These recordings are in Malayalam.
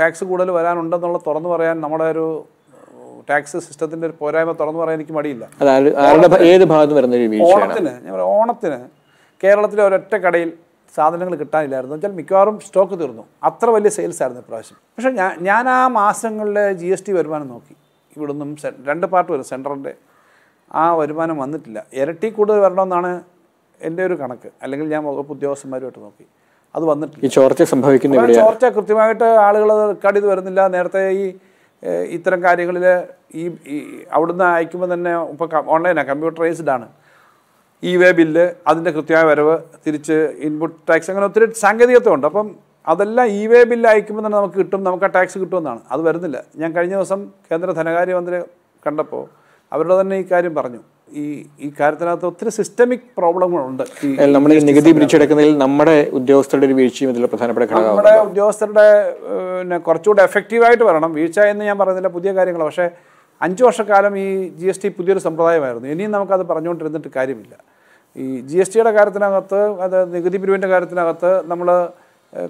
ടാക്സ് കൂടുതൽ വരാനുണ്ടെന്നുള്ള തുറന്നു പറയാൻ നമ്മുടെ ഒരു ടാക്സ് സിസ്റ്റത്തിന്റെ ഒരു പോരായ്മ തുറന്നു പറയാൻ എനിക്ക് മടിയില്ല വരുന്ന ഓണത്തിന് ഞാൻ പറയാം ഓണത്തിന് കേരളത്തിലെ ഒരൊറ്റ കടയിൽ സാധനങ്ങൾ കിട്ടാനില്ലായിരുന്നു വെച്ചാൽ മിക്കവാറും സ്റ്റോക്ക് തീർന്നു അത്ര വലിയ സെയിൽസ് ആയിരുന്നു ഇപ്രാവശ്യം പക്ഷേ ഞാൻ ഞാൻ ആ മാസങ്ങളിലെ ജി എസ് ടി വരുമാനം നോക്കി ഇവിടുന്നും രണ്ട് പാർട്ട് വരും സെൻട്രലിൻ്റെ ആ വരുമാനം വന്നിട്ടില്ല ഇരട്ടി കൂടുതൽ വരണമെന്നാണ് എൻ്റെ ഒരു കണക്ക് അല്ലെങ്കിൽ ഞാൻ വകുപ്പ് ഉദ്യോഗസ്ഥന്മാരുമായിട്ട് നോക്കി അത് വന്നിട്ടില്ല ഈ ചോർച്ച സംഭവിക്കുന്ന ചോർച്ച കൃത്യമായിട്ട് ആളുകൾ റെക്കോർഡ് ചെയ്ത് വരുന്നില്ല നേരത്തെ ഈ ഇത്തരം കാര്യങ്ങളിൽ ഈ അവിടുന്ന് അയക്കുമ്പോൾ തന്നെ ഇപ്പോൾ ഓൺലൈനാണ് കമ്പ്യൂട്ടറൈസ്ഡ് ആണ് ഇ വേ ബില്ല് അതിൻ്റെ കൃത്യമായ വരവ് തിരിച്ച് ഇൻപുട്ട് ടാക്സ് അങ്ങനെ ഒത്തിരി സാങ്കേതികത്വം ഉണ്ട് അപ്പം അതെല്ലാം ഇ വേ ബില്ല് അയക്കുമ്പോൾ തന്നെ നമുക്ക് കിട്ടും നമുക്ക് ആ ടാക്സ് കിട്ടുമെന്നാണ് അത് വരുന്നില്ല ഞാൻ കഴിഞ്ഞ ദിവസം കേന്ദ്ര ധനകാര്യമന്ത്രി കണ്ടപ്പോൾ അവരുടെ തന്നെ ഈ കാര്യം പറഞ്ഞു ഈ ഈ കാര്യത്തിനകത്ത് ഒത്തിരി സിസ്റ്റമിക് പ്രോബ്ലങ്ങളുണ്ട് നമ്മൾ ഈ നികുതി പിരിച്ചെടുക്കുന്നതിൽ നമ്മുടെ ഉദ്യോഗസ്ഥരുടെ ഒരു വീഴ്ചയും ഇതിൽ പ്രധാനപ്പെട്ട നമ്മുടെ ഉദ്യോഗസ്ഥരുടെ പിന്നെ കുറച്ചുകൂടെ എഫക്റ്റീവായിട്ട് വരണം വീഴ്ച എന്ന് ഞാൻ പറയുന്നില്ല പുതിയ കാര്യങ്ങൾ പക്ഷേ അഞ്ച് വർഷക്കാലം ഈ ജി എസ് ടി പുതിയൊരു സമ്പ്രദായമായിരുന്നു ഇനിയും നമുക്കത് പറഞ്ഞുകൊണ്ടിരുന്നിട്ട് കാര്യമില്ല ഈ ജി എസ് ടിയുടെ കാര്യത്തിനകത്ത് അത് നികുതി പിരിവിൻ്റെ കാര്യത്തിനകത്ത് നമ്മൾ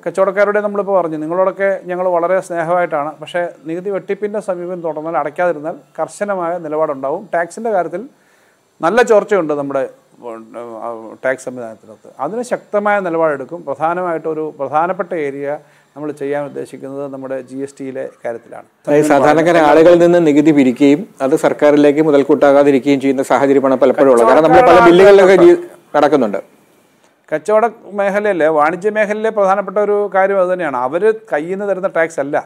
കച്ചവടക്കാരുടെ നമ്മളിപ്പോൾ പറഞ്ഞു നിങ്ങളോടൊക്കെ ഞങ്ങൾ വളരെ സ്നേഹമായിട്ടാണ് പക്ഷേ നികുതി വെട്ടിപ്പിൻ്റെ സമീപം തുടർന്നാൽ അടയ്ക്കാതിരുന്നാൽ കർശനമായ നിലപാടുണ്ടാവും ടാക്സിൻ്റെ കാര്യത്തിൽ നല്ല ചോർച്ചയുണ്ട് നമ്മുടെ ടാക്സ് സംവിധാനത്തിനകത്ത് അതിന് ശക്തമായ നിലപാടെടുക്കും പ്രധാനമായിട്ടൊരു പ്രധാനപ്പെട്ട ഏരിയ നമ്മൾ ചെയ്യാൻ ഉദ്ദേശിക്കുന്നത് നമ്മുടെ ജി എസ് ടിയിലെ കാര്യത്തിലാണ് സാധാരണക്കാരെ ആളുകളിൽ നിന്ന് നികുതി പിരിക്കുകയും അത് സർക്കാരിലേക്ക് മുതൽക്കൂട്ടാകാതിരിക്കുകയും ചെയ്യുന്ന സാഹചര്യമാണ് പലപ്പോഴും ഉള്ളത് കാരണം നമ്മൾ പല ബില്ലുകളിലൊക്കെ നടക്കുന്നുണ്ട് കച്ചവട മേഖലയിലെ വാണിജ്യ മേഖലയിലെ പ്രധാനപ്പെട്ട ഒരു കാര്യം അത് തന്നെയാണ് അവർ കയ്യിൽ നിന്ന് തരുന്ന ടാക്സ് അല്ല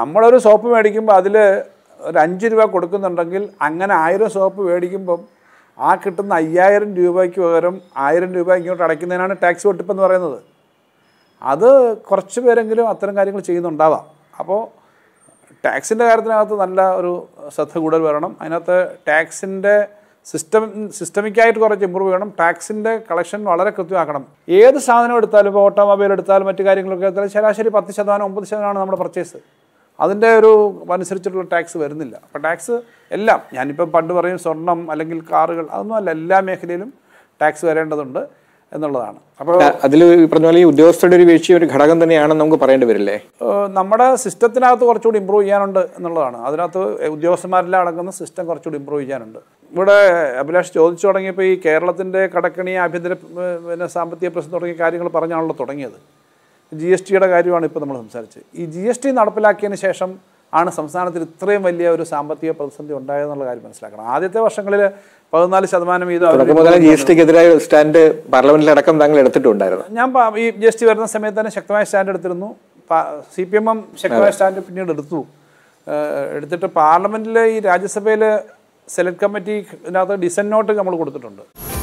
നമ്മളൊരു സോപ്പ് മേടിക്കുമ്പോൾ അതിൽ ഒരു അഞ്ച് രൂപ കൊടുക്കുന്നുണ്ടെങ്കിൽ അങ്ങനെ ആയിരം സോപ്പ് മേടിക്കുമ്പം ആ കിട്ടുന്ന അയ്യായിരം രൂപയ്ക്ക് പകരം ആയിരം രൂപ ഇങ്ങോട്ട് അടയ്ക്കുന്നതിനാണ് ടാക്സ് വെട്ടിപ്പെന്ന് പറയുന്നത് അത് കുറച്ച് പേരെങ്കിലും അത്തരം കാര്യങ്ങൾ ചെയ്യുന്നുണ്ടാവാം അപ്പോൾ ടാക്സിൻ്റെ കാര്യത്തിനകത്ത് നല്ല ഒരു ശ്രദ്ധ കൂടുതൽ വരണം അതിനകത്ത് ടാക്സിൻ്റെ സിസ്റ്റം സിസ്റ്റമിക്കായിട്ട് കുറച്ച് ഇമ്പ്രൂവ് ചെയ്യണം ടാക്സിൻ്റെ കളക്ഷൻ വളരെ കൃത്യമാക്കണം ഏത് സാധനം എടുത്താലും ഇപ്പോൾ ഓട്ടോമൊബൈൽ എടുത്താലും മറ്റു കാര്യങ്ങളൊക്കെ എടുത്താലും ശരാശരി പത്ത് ശതമാനം ഒമ്പത് ശതമാനമാണ് നമ്മുടെ പർച്ചേസ് അതിൻ്റെ ഒരു അനുസരിച്ചിട്ടുള്ള ടാക്സ് വരുന്നില്ല അപ്പം ടാക്സ് എല്ലാം ഞാനിപ്പം പണ്ട് പറയും സ്വർണം അല്ലെങ്കിൽ കാറുകൾ അതൊന്നും അല്ല എല്ലാ മേഖലയിലും ടാക്സ് വരേണ്ടതുണ്ട് എന്നുള്ളതാണ് അപ്പോൾ അതിൽ പറഞ്ഞ പോലെ ഈ ഉദ്യോഗസ്ഥരുടെ ഒരു വീഴ്ച ഒരു ഘടകം തന്നെയാണെന്ന് നമുക്ക് പറയേണ്ടി വരില്ലേ നമ്മുടെ സിസ്റ്റത്തിനകത്ത് കുറച്ചുകൂടി ഇമ്പ്രൂവ് ചെയ്യാനുണ്ട് എന്നുള്ളതാണ് അതിനകത്ത് ഉദ്യോഗസ്ഥന്മാരെല്ലാം അടങ്ങുന്ന സിസ്റ്റം കുറച്ചുകൂടി ഇമ്പ്രൂവ് ചെയ്യാനുണ്ട് ഇവിടെ അഭിലാഷ് ചോദിച്ചു തുടങ്ങിയപ്പോൾ ഈ കേരളത്തിൻ്റെ കടക്കണി ആഭ്യന്തര പിന്നെ സാമ്പത്തിക പ്രശ്നം തുടങ്ങിയ കാര്യങ്ങൾ പറഞ്ഞാണല്ലോ തുടങ്ങിയത് ജി എസ് ടിയുടെ കാര്യമാണ് ഇപ്പോൾ നമ്മൾ സംസാരിച്ചത് ഈ ജി എസ് ടി നടപ്പിലാക്കിയതിന് ശേഷം ആണ് സംസ്ഥാനത്തിൽ ഇത്രയും വലിയ ഒരു സാമ്പത്തിക പ്രതിസന്ധി ഉണ്ടായതെന്നുള്ള കാര്യം മനസ്സിലാക്കണം ആദ്യത്തെ വർഷങ്ങളിൽ പതിനാല് ശതമാനം വീതം ജി എസ് ടിക്കെതിരായ സ്റ്റാൻഡ് പാർലമെന്റിൽ അടക്കം താങ്കൾ എടുത്തിട്ടുണ്ടായിരുന്നു ഞാൻ ഈ ജി എസ് ടി വരുന്ന സമയത്ത് തന്നെ ശക്തമായ സ്റ്റാൻഡ് എടുത്തിരുന്നു സി പി എം എം ശക്തമായ സ്റ്റാൻഡ് പിന്നീട് എടുത്തു എടുത്തിട്ട് പാർലമെന്റിൽ ഈ രാജ്യസഭയിൽ സെലക്ട് കമ്മിറ്റി ഇതിനകത്ത് ഡിസൻ നോട്ട് നമ്മൾ കൊടുത്തിട്ടുണ്ട്